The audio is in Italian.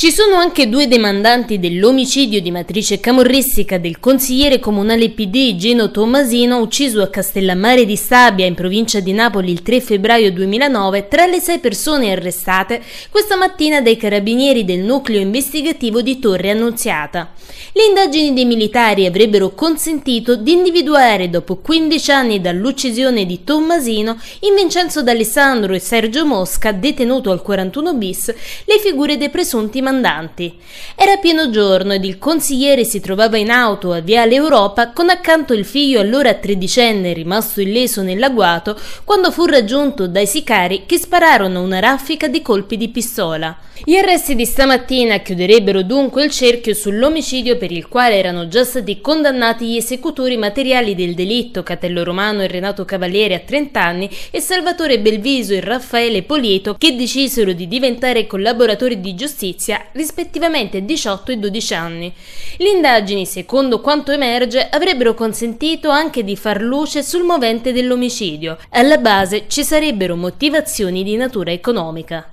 Ci sono anche due demandanti dell'omicidio di matrice camorristica del consigliere comunale PD Geno Tommasino ucciso a Castellammare di Stabia in provincia di Napoli il 3 febbraio 2009 tra le sei persone arrestate questa mattina dai carabinieri del nucleo investigativo di Torre Annunziata. Le indagini dei militari avrebbero consentito di individuare dopo 15 anni dall'uccisione di Tommasino in Vincenzo D'Alessandro e Sergio Mosca, detenuto al 41 bis, le figure dei presunti mandanti. Era pieno giorno ed il consigliere si trovava in auto a Viale Europa con accanto il figlio allora tredicenne rimasto illeso nell'agguato quando fu raggiunto dai sicari che spararono una raffica di colpi di pistola. Gli arresti di stamattina chiuderebbero dunque il cerchio sull'omicidio per il quale erano già stati condannati gli esecutori materiali del delitto Catello Romano e Renato Cavaliere a 30 anni e Salvatore Belviso e Raffaele Polieto che decisero di diventare collaboratori di giustizia rispettivamente 18 e 12 anni. Le indagini, secondo quanto emerge, avrebbero consentito anche di far luce sul movente dell'omicidio. Alla base ci sarebbero motivazioni di natura economica.